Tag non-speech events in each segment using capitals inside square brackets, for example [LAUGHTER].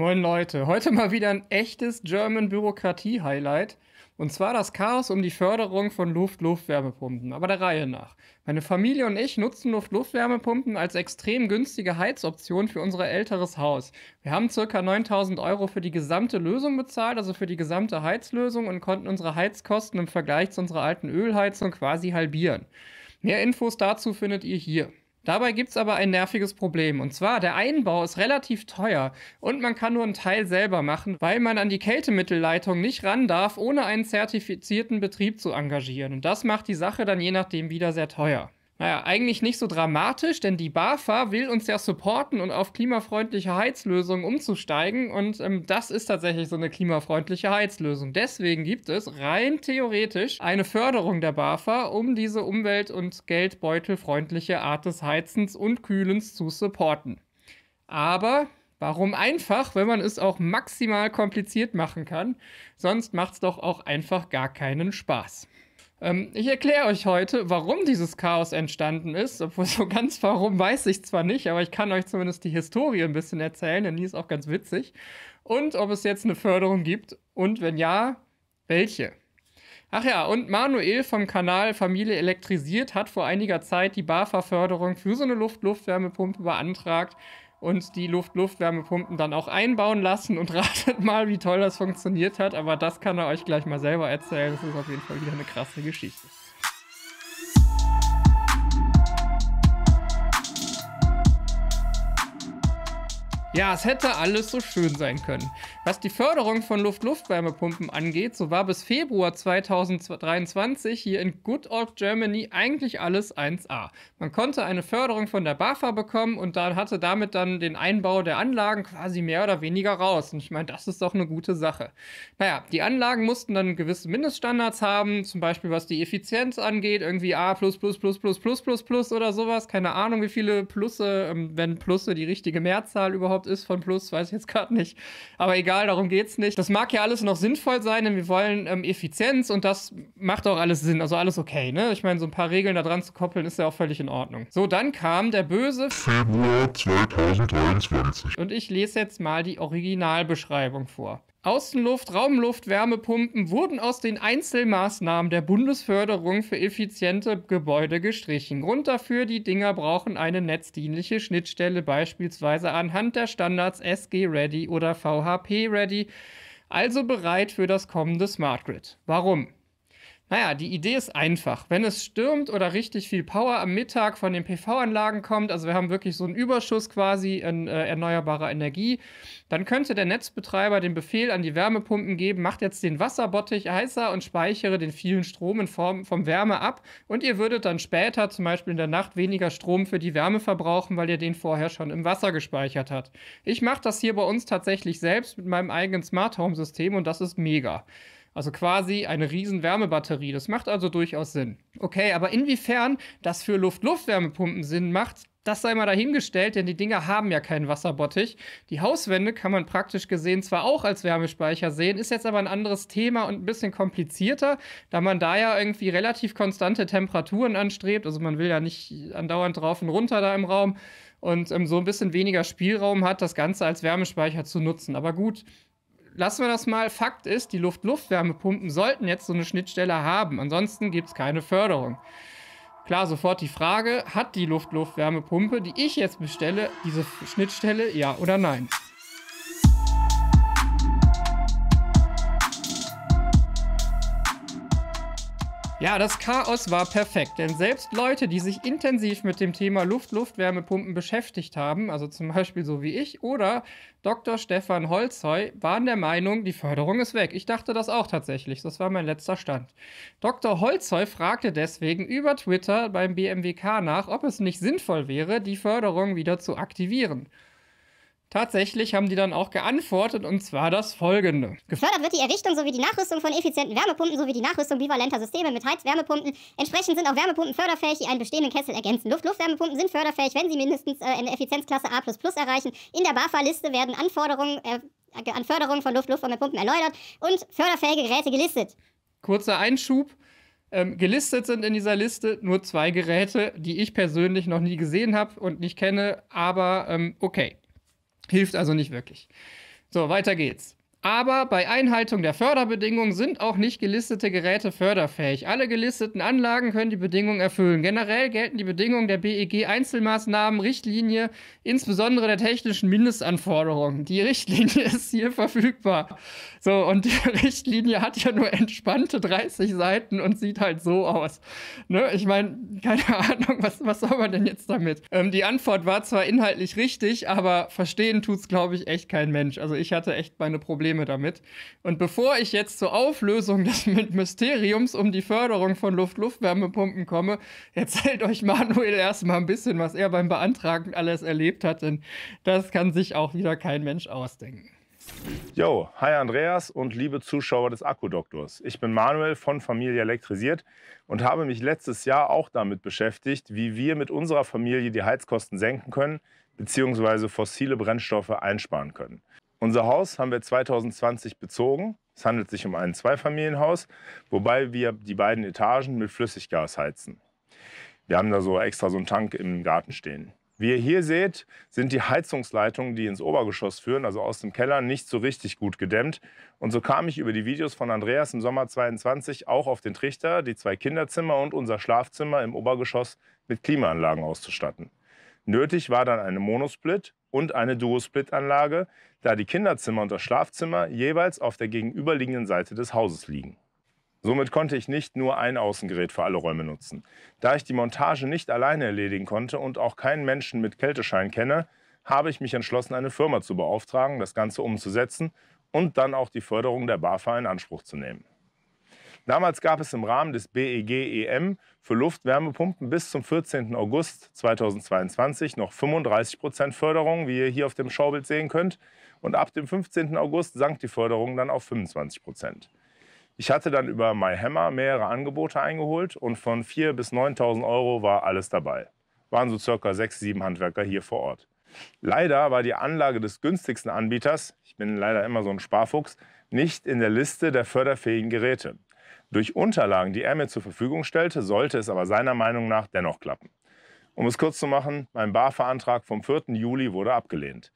Moin Leute, heute mal wieder ein echtes German Bürokratie-Highlight. Und zwar das Chaos um die Förderung von Luft-Luft-Wärmepumpen, aber der Reihe nach. Meine Familie und ich nutzen Luft-Luft-Wärmepumpen als extrem günstige Heizoption für unser älteres Haus. Wir haben ca. 9000 Euro für die gesamte Lösung bezahlt, also für die gesamte Heizlösung und konnten unsere Heizkosten im Vergleich zu unserer alten Ölheizung quasi halbieren. Mehr Infos dazu findet ihr hier. Dabei gibt es aber ein nerviges Problem. Und zwar, der Einbau ist relativ teuer und man kann nur einen Teil selber machen, weil man an die Kältemittelleitung nicht ran darf, ohne einen zertifizierten Betrieb zu engagieren. Und das macht die Sache dann je nachdem wieder sehr teuer naja, eigentlich nicht so dramatisch, denn die BAFA will uns ja supporten und auf klimafreundliche Heizlösungen umzusteigen. Und ähm, das ist tatsächlich so eine klimafreundliche Heizlösung. Deswegen gibt es rein theoretisch eine Förderung der BAFA, um diese umwelt- und geldbeutelfreundliche Art des Heizens und Kühlens zu supporten. Aber Warum einfach, wenn man es auch maximal kompliziert machen kann? Sonst macht es doch auch einfach gar keinen Spaß. Ähm, ich erkläre euch heute, warum dieses Chaos entstanden ist. Obwohl [LAUGHS] so ganz warum weiß ich zwar nicht, aber ich kann euch zumindest die Historie ein bisschen erzählen, denn die ist auch ganz witzig. Und ob es jetzt eine Förderung gibt und wenn ja, welche. Ach ja, und Manuel vom Kanal Familie Elektrisiert hat vor einiger Zeit die BAFA-Förderung für so eine Luft-Luftwärmepumpe beantragt und die Luft-Luft-Wärmepumpen dann auch einbauen lassen und [LAUGHS] ratet mal, wie toll das funktioniert hat. Aber das kann er euch gleich mal selber erzählen. Das ist auf jeden Fall wieder eine krasse Geschichte. Ja, es hätte alles so schön sein können. Was die Förderung von Luft-Luft-Wärmepumpen angeht, so war bis Februar 2023 hier in Good Old Germany eigentlich alles 1A. Man konnte eine Förderung von der BAFA bekommen und dann hatte damit dann den Einbau der Anlagen quasi mehr oder weniger raus. Und ich meine, das ist doch eine gute Sache. Naja, die Anlagen mussten dann gewisse Mindeststandards haben, zum Beispiel was die Effizienz angeht, irgendwie A plus plus plus plus plus plus plus oder sowas. Keine Ahnung, wie viele Plusse, ähm, wenn Plusse die richtige Mehrzahl überhaupt ist von Plus, weiß ich jetzt gerade nicht. Aber egal, darum geht's nicht. Das mag ja alles noch sinnvoll sein, denn wir wollen ähm, Effizienz und das macht auch alles Sinn. Also alles okay, ne? Ich meine, so ein paar Regeln da dran zu koppeln, ist ja auch völlig in Ordnung. So, dann kam der böse Februar 2023. Und ich lese jetzt mal die Originalbeschreibung vor. Außenluft, Raumluft, Wärmepumpen wurden aus den Einzelmaßnahmen der Bundesförderung für effiziente Gebäude gestrichen. Grund dafür, die Dinger brauchen eine netzdienliche Schnittstelle, beispielsweise anhand der Standards SG Ready oder VHP Ready, also bereit für das kommende Smart Grid. Warum? Naja, die Idee ist einfach. Wenn es stürmt oder richtig viel Power am Mittag von den PV-Anlagen kommt, also wir haben wirklich so einen Überschuss quasi in äh, erneuerbarer Energie, dann könnte der Netzbetreiber den Befehl an die Wärmepumpen geben, macht jetzt den Wasserbottich heißer und speichere den vielen Strom in Form vom Wärme ab und ihr würdet dann später zum Beispiel in der Nacht weniger Strom für die Wärme verbrauchen, weil ihr den vorher schon im Wasser gespeichert habt. Ich mache das hier bei uns tatsächlich selbst mit meinem eigenen Smart Home System und das ist mega. Also quasi eine riesen Wärmebatterie. Das macht also durchaus Sinn. Okay, aber inwiefern das für Luft-Luft-Wärmepumpen Sinn macht, das sei mal dahingestellt, denn die Dinger haben ja keinen Wasserbottich. Die Hauswände kann man praktisch gesehen zwar auch als Wärmespeicher sehen, ist jetzt aber ein anderes Thema und ein bisschen komplizierter, da man da ja irgendwie relativ konstante Temperaturen anstrebt. Also man will ja nicht andauernd drauf und runter da im Raum und ähm, so ein bisschen weniger Spielraum hat, das Ganze als Wärmespeicher zu nutzen. Aber gut, lassen wir das mal. Fakt ist, die Luft-Luftwärmepumpen sollten jetzt so eine Schnittstelle haben. Ansonsten gibt es keine Förderung. Klar, sofort die Frage, hat die Luft-Luftwärmepumpe, die ich jetzt bestelle, diese Schnittstelle, ja oder nein? Ja, das Chaos war perfekt, denn selbst Leute, die sich intensiv mit dem Thema Luft-Luftwärmepumpen beschäftigt haben, also zum Beispiel so wie ich oder Dr. Stefan Holzheu, waren der Meinung, die Förderung ist weg. Ich dachte das auch tatsächlich, das war mein letzter Stand. Dr. Holzheu fragte deswegen über Twitter beim BMWK nach, ob es nicht sinnvoll wäre, die Förderung wieder zu aktivieren. Tatsächlich haben die dann auch geantwortet und zwar das folgende. Gefördert wird die Errichtung sowie die Nachrüstung von effizienten Wärmepumpen sowie die Nachrüstung bivalenter Systeme mit Heizwärmepumpen. Entsprechend sind auch Wärmepumpen förderfähig, die einen bestehenden Kessel ergänzen. Luft-Luftwärmepumpen sind förderfähig, wenn sie mindestens äh, eine Effizienzklasse A++ erreichen. In der BAFA-Liste werden Anforderungen äh, an Förderung von Luft-Luftwärmepumpen erläutert und förderfähige Geräte gelistet. Kurzer Einschub. Ähm, gelistet sind in dieser Liste nur zwei Geräte, die ich persönlich noch nie gesehen habe und nicht kenne, aber ähm, okay. Hilft also nicht wirklich. So, weiter geht's. Aber bei Einhaltung der Förderbedingungen sind auch nicht gelistete Geräte förderfähig. Alle gelisteten Anlagen können die Bedingungen erfüllen. Generell gelten die Bedingungen der BEG Einzelmaßnahmen, Richtlinie, insbesondere der technischen Mindestanforderungen. Die Richtlinie [LAUGHS] ist hier verfügbar. So, und die [LAUGHS] Richtlinie hat ja nur entspannte 30 Seiten und sieht halt so aus. Ne? Ich meine, keine [LAUGHS] Ahnung, was, was soll man denn jetzt damit? Ähm, die Antwort war zwar inhaltlich richtig, aber verstehen tut es, glaube ich, echt kein Mensch. Also ich hatte echt meine Probleme Probleme damit. Und bevor ich jetzt zur Auflösung des [LAUGHS] Mysteriums um die Förderung von Luft-Luftwärmepumpen komme, erzählt euch Manuel erstmal ein bisschen, was er beim Beantragen alles erlebt hat, denn das kann sich auch wieder kein Mensch ausdenken. Jo, hi Andreas und liebe Zuschauer des Akkudoktors. Ich bin Manuel von Familie Elektrisiert und habe mich letztes Jahr auch damit beschäftigt, wie wir mit unserer Familie die Heizkosten senken können bzw. fossile Brennstoffe einsparen können. Unser Haus haben wir 2020 bezogen. Es handelt sich um ein Zweifamilienhaus, wobei wir die beiden Etagen mit Flüssiggas heizen. Wir haben da so extra so einen Tank im Garten stehen. Wie ihr hier seht, sind die Heizungsleitungen, die ins Obergeschoss führen, also aus dem Keller, nicht so richtig gut gedämmt. Und so kam ich über die Videos von Andreas im Sommer 22 auch auf den Trichter, die zwei Kinderzimmer und unser Schlafzimmer im Obergeschoss mit Klimaanlagen auszustatten. Nötig war dann eine Monosplit und eine Duosplit-Anlage, da die Kinderzimmer und das Schlafzimmer jeweils auf der gegenüberliegenden Seite des Hauses liegen. Somit konnte ich nicht nur ein Außengerät für alle Räume nutzen. Da ich die Montage nicht alleine erledigen konnte und auch keinen Menschen mit Kälteschein kenne, habe ich mich entschlossen, eine Firma zu beauftragen, das Ganze umzusetzen und dann auch die Förderung der BAFA in Anspruch zu nehmen. Damals gab es im Rahmen des BEG-EM für Luftwärmepumpen bis zum 14. August 2022 noch 35 Prozent Förderung, wie ihr hier auf dem Schaubild sehen könnt. Und ab dem 15. August sank die Förderung dann auf 25 Prozent. Ich hatte dann über MyHammer mehrere Angebote eingeholt und von 4.000 bis 9.000 Euro war alles dabei. Waren so circa 6, 7 Handwerker hier vor Ort. Leider war die Anlage des günstigsten Anbieters, ich bin leider immer so ein Sparfuchs, nicht in der Liste der förderfähigen Geräte. Durch Unterlagen, die er mir zur Verfügung stellte, sollte es aber seiner Meinung nach dennoch klappen. Um es kurz zu machen, mein BAFA-Antrag vom 4. Juli wurde abgelehnt.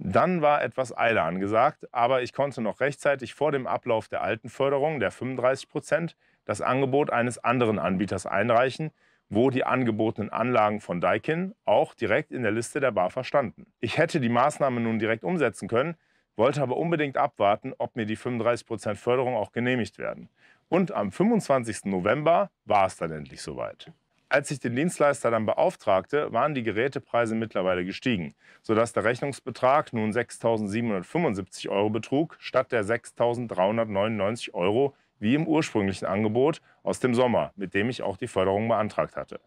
Dann war etwas Eile angesagt, aber ich konnte noch rechtzeitig vor dem Ablauf der alten Förderung der 35 Prozent das Angebot eines anderen Anbieters einreichen, wo die angebotenen Anlagen von Daikin auch direkt in der Liste der BAFA standen. Ich hätte die Maßnahme nun direkt umsetzen können, wollte aber unbedingt abwarten, ob mir die 35% Förderung auch genehmigt werden. Und am 25. November war es dann endlich soweit. Als ich den Dienstleister dann beauftragte, waren die Gerätepreise mittlerweile gestiegen, sodass der Rechnungsbetrag nun 6.775 Euro betrug, statt der 6.399 Euro wie im ursprünglichen Angebot aus dem Sommer, mit dem ich auch die Förderung beantragt hatte.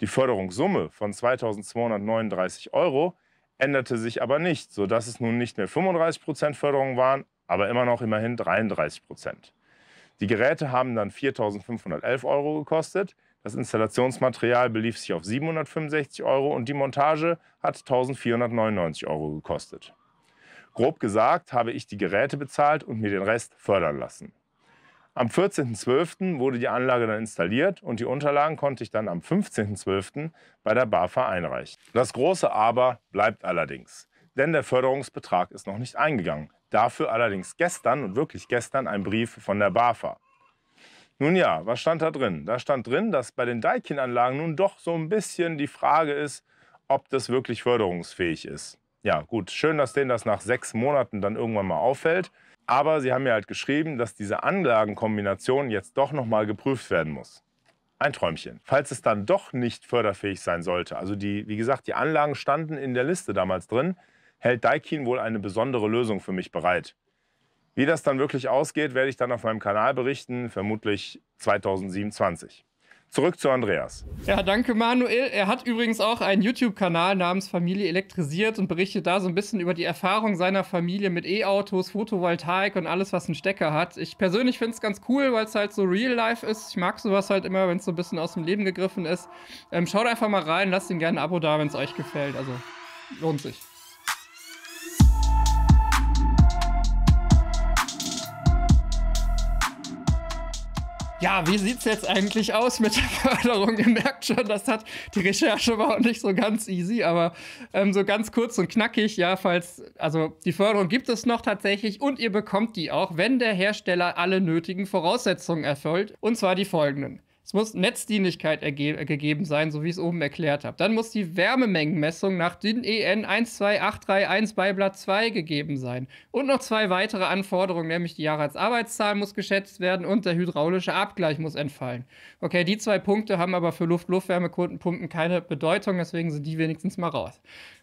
Die Förderungssumme von 2.239 Euro änderte sich aber nicht, sodass es nun nicht mehr 35% Förderung waren, aber immer noch immerhin 33 Prozent. Die Geräte haben dann 4.511 Euro gekostet. Das Installationsmaterial belief sich auf 765 Euro und die Montage hat 1.499 Euro gekostet. Grob gesagt habe ich die Geräte bezahlt und mir den Rest fördern lassen. Am 14.12. wurde die Anlage dann installiert und die Unterlagen konnte ich dann am 15.12. bei der BAFA einreichen. Das große Aber bleibt allerdings denn der Förderungsbetrag ist noch nicht eingegangen. Dafür allerdings gestern und wirklich gestern ein Brief von der BAFA. Nun ja, was stand da drin? Da stand drin, dass bei den Deikin-Anlagen nun doch so ein bisschen die Frage ist, ob das wirklich förderungsfähig ist. Ja, gut, schön, dass denen das nach sechs Monaten dann irgendwann mal auffällt. Aber sie haben ja halt geschrieben, dass diese Anlagenkombination jetzt doch nochmal geprüft werden muss. Ein Träumchen. Falls es dann doch nicht förderfähig sein sollte, also die, wie gesagt, die Anlagen standen in der Liste damals drin, hält Daikin wohl eine besondere Lösung für mich bereit. Wie das dann wirklich ausgeht, werde ich dann auf meinem Kanal berichten, vermutlich 2027. Zurück zu Andreas. Ja, danke Manuel. Er hat übrigens auch einen YouTube-Kanal namens Familie elektrisiert und berichtet da so ein bisschen über die Erfahrung seiner Familie mit E-Autos, Photovoltaik und alles, was einen Stecker hat. Ich persönlich finde es ganz cool, weil es halt so real life ist. Ich mag sowas halt immer, wenn es so ein bisschen aus dem Leben gegriffen ist. Ähm, schaut einfach mal rein, lasst ihm gerne ein Abo da, wenn es euch gefällt. Also lohnt sich. Ja, wie sieht's jetzt eigentlich aus mit der Förderung? Ihr merkt schon, das hat die Recherche war auch nicht so ganz easy, aber ähm, so ganz kurz und knackig, ja, falls, also die Förderung gibt es noch tatsächlich und ihr bekommt die auch, wenn der Hersteller alle nötigen Voraussetzungen erfüllt, und zwar die folgenden. Es muss Netzdienlichkeit gegeben sein, so wie ich es oben erklärt habe. Dann muss die Wärmemengenmessung nach DIN EN 12831 bei Blatt 2 gegeben sein. Und noch zwei weitere Anforderungen, nämlich die Jahresarbeitszahl muss geschätzt werden und der hydraulische Abgleich muss entfallen. Okay, die zwei Punkte haben aber für Luft-Luftwärmekundenpumpen keine Bedeutung, deswegen sind die wenigstens mal raus.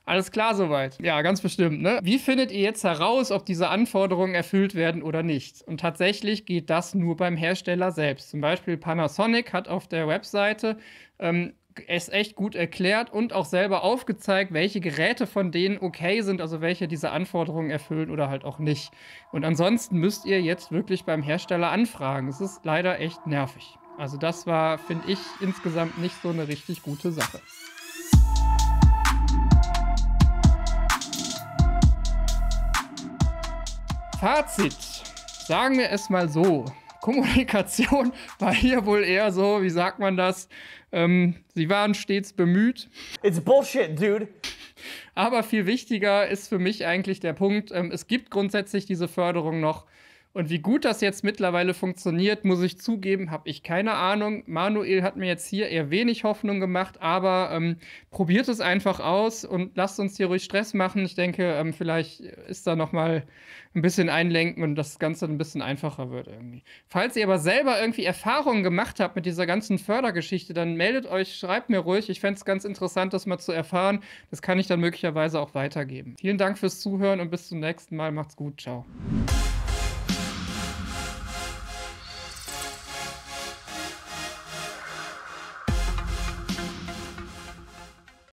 Alles klar soweit. Ja, ganz bestimmt. Ne? Wie findet ihr jetzt heraus, ob diese Anforderungen erfüllt werden oder nicht? Und tatsächlich geht das nur beim Hersteller selbst. Zum Beispiel Panasonic hat auf der Webseite ähm, es echt gut erklärt und auch selber aufgezeigt, welche Geräte von denen okay sind, also welche diese Anforderungen erfüllen oder halt auch nicht. Und ansonsten müsst ihr jetzt wirklich beim Hersteller anfragen. Es ist leider echt nervig. Also das war, finde ich, insgesamt nicht so eine richtig gute Sache. Fazit. Sagen wir es mal so. Kommunikation [LAUGHS] war hier wohl eher so, wie sagt man das? Ähm, sie waren stets bemüht. It's bullshit, dude. Aber viel wichtiger ist für mich eigentlich der Punkt, ähm, es gibt grundsätzlich diese Förderung noch. Und wie gut das jetzt mittlerweile funktioniert, muss ich zugeben, habe ich keine Ahnung. Manuel hat mir jetzt hier eher wenig Hoffnung gemacht, aber ähm, probiert es einfach aus und lasst uns hier ruhig Stress machen. Ich denke, ähm, vielleicht ist da noch mal ein bisschen einlenken und das Ganze ein bisschen einfacher wird irgendwie. Falls ihr aber selber irgendwie Erfahrungen gemacht habt mit dieser ganzen Fördergeschichte, dann meldet euch, schreibt mir ruhig. Ich fände es ganz interessant, das mal zu erfahren. Das kann ich dann möglicherweise auch weitergeben. Vielen Dank fürs Zuhören und bis zum nächsten Mal. Macht's gut. Ciao.